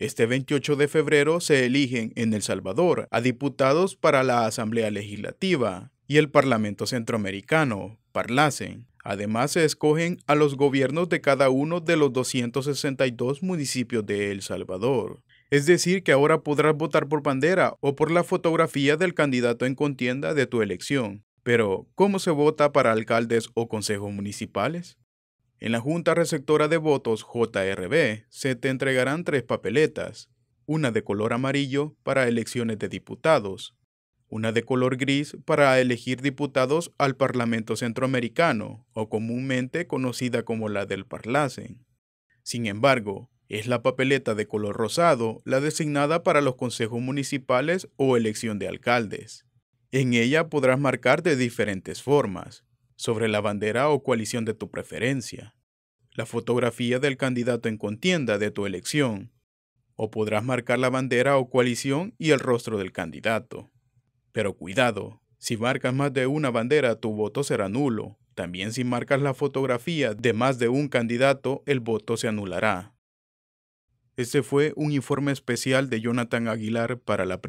Este 28 de febrero se eligen en El Salvador a diputados para la Asamblea Legislativa y el Parlamento Centroamericano, Parlacen. Además se escogen a los gobiernos de cada uno de los 262 municipios de El Salvador. Es decir, que ahora podrás votar por bandera o por la fotografía del candidato en contienda de tu elección. Pero, ¿cómo se vota para alcaldes o consejos municipales? En la Junta Receptora de Votos JRB se te entregarán tres papeletas, una de color amarillo para elecciones de diputados, una de color gris para elegir diputados al Parlamento Centroamericano, o comúnmente conocida como la del Parlacen. Sin embargo, es la papeleta de color rosado la designada para los consejos municipales o elección de alcaldes. En ella podrás marcar de diferentes formas, sobre la bandera o coalición de tu preferencia, la fotografía del candidato en contienda de tu elección, o podrás marcar la bandera o coalición y el rostro del candidato. Pero cuidado, si marcas más de una bandera tu voto será nulo. También si marcas la fotografía de más de un candidato, el voto se anulará. Este fue un informe especial de Jonathan Aguilar para la